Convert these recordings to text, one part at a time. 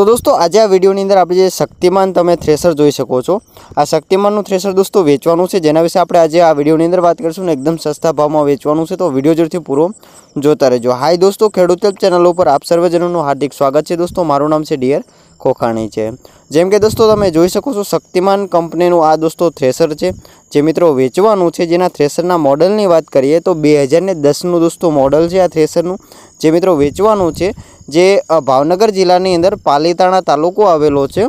તો દોસ્તો આજે આ વિડીયોની અંદર આપણે જે શક્તિમાન તમે થ્રેસર જોઈ શકો છો આ શક્તિમાનનું થ્રેસર દોસ્તો વેચવાનું છે જેના વિશે આપણે આજે આ વિડીયોની અંદર વાત કરીશું ને એકદમ સસ્તા ભાવમાં વેચવાનું છે તો વિડીયો જરૂરથી પૂરો જોતા રહેજો હાય દોસ્તો ખેડૂત ચેનલ ઉપર આપ સર્વજનોનું હાર્દિક સ્વાગત છે દોસ્તો મારું નામ છે ડિયર ખોખાણી છે જેમ કે દોસ્તો તમે જોઈ શકો છો શક્તિમાન કંપનીનું આ દોસ્તો થ્રેસર છે જે મિત્રો વેચવાનું છે જેના થ્રેસરના મોડલની વાત કરીએ તો બે હજારને દસનું દોસ્તો મોડલ છે આ થ્રેસરનું જે મિત્રો વેચવાનું છે જે ભાવનગર જિલ્લાની અંદર પાલીતાણા તાલુકો આવેલો છે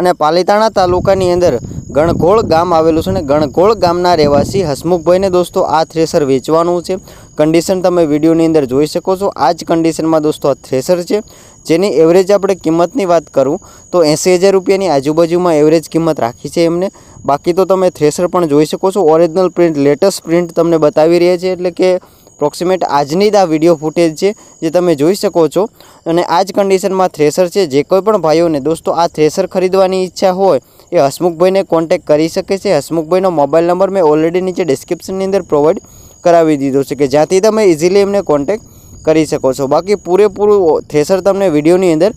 અને પાલીતાણા તાલુકાની અંદર ગણકોળ ગામ આવેલું છે ને ગણકોળ ગામના રહેવાસી હસમુખભાઈને દોસ્તો આ થ્રેસર વેચવાનું છે કન્ડિશન તમે વિડીયોની અંદર જોઈ શકો છો આ જ કન્ડિશનમાં દોસ્તો આ થ્રેસર છે જેની એવરેજ આપણે કિંમતની વાત કરું તો એંસી હજાર રૂપિયાની આજુબાજુમાં એવરેજ કિંમત રાખી છે એમને બાકી તો તમે થ્રેસર પણ જોઈ શકો છો ઓરિજિનલ પ્રિન્ટ લેટેસ્ટ પ્રિન્ટ તમને બતાવી રહ્યા છે એટલે કે પ્રોક્સિમેટ આજની જ આ વિડીયો ફૂટેજ છે જે તમે જોઈ શકો છો અને આ જ કન્ડિશનમાં થ્રેસર છે જે કોઈ પણ ભાઈઓને દોસ્તો આ થ્રેસર ખરીદવાની ઈચ્છા હોય એ હસમુખભાઈને કોન્ટેક કરી શકે છે હસમુખભાઈનો મોબાઈલ નંબર મેં ઓલરેડી નીચે ડિસ્ક્રિપ્શનની અંદર પ્રોવાઈડ કરાવી દીધો છે કે જ્યાંથી તમે ઇઝીલી એમને કોન્ટેક કરી શકો છો બાકી પૂરેપૂરું થ્રેસર તમને વિડીયોની અંદર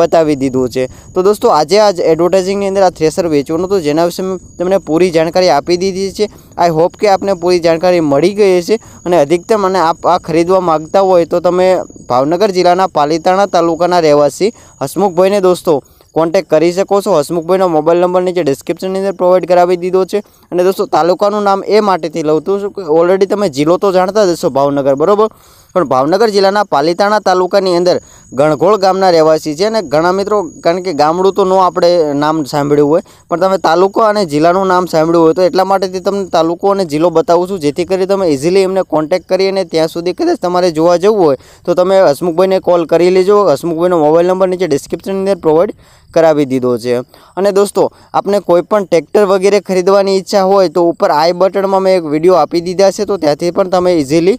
બતાવી દીધું છે તો દોસ્તો આજે આજ એડવર્ટાઇઝિંગની અંદર આ થ્રેસર વેચવાનું હતું જેના વિશે મેં તમને પૂરી જાણકારી આપી દીધી છે આઈ હોપ કે આપને પૂરી જાણકારી મળી ગઈ છે અને અધિકતમ અને આપ આ ખરીદવા માગતા હોય તો તમે ભાવનગર જિલ્લાના પાલીતાણા તાલુકાના રહેવાસી હસમુખભાઈને દોસ્તો કોન્ટેક કરી શકો છો હસમુખભાઈનો મોબાઈલ નંબર નીચે ડિસ્ક્રિપ્શનની અંદર પ્રોવાઈડ કરાવી દીધો છે અને દોસ્તો તાલુકાનું નામ એ માટેથી લઉં છું કે ઓલરેડી તમે જિલ્લો તો જાણતા જ હશો ભાવનગર બરાબર પણ ભાવનગર જિલ્લાના પાલીતાણા તાલુકાની અંદર ગણઘોળ ગામના રહેવાસી છે અને ઘણા મિત્રો કારણ કે ગામડું તો ન આપણે નામ સાંભળ્યું હોય પણ તમે તાલુકો અને જિલ્લાનું નામ સાંભળ્યું હોય તો એટલા માટેથી તમને તાલુકો અને જિલ્લો બતાવું છું જેથી કરી તમે ઇઝીલી એમને કોન્ટેક્ટ કરી અને ત્યાં સુધી કદાચ તમારે જોવા જવું હોય તો તમે હસમુખભાઈને કોલ કરી લેજો હસમુખભાઈનો મોબાઈલ નંબર નીચે ડિસ્ક્રિપ્શનની અંદર પ્રોવાઈડ કરાવી દીધો છે અને દોસ્તો આપણે કોઈપણ પણ ટ્રેક્ટર વગેરે ખરીદવાની ઈચ્છા હોય તો ઉપર આઈ બટનમાં મેં એક વિડીયો આપી દીધા છે તો ત્યાંથી પણ તમે ઇઝીલી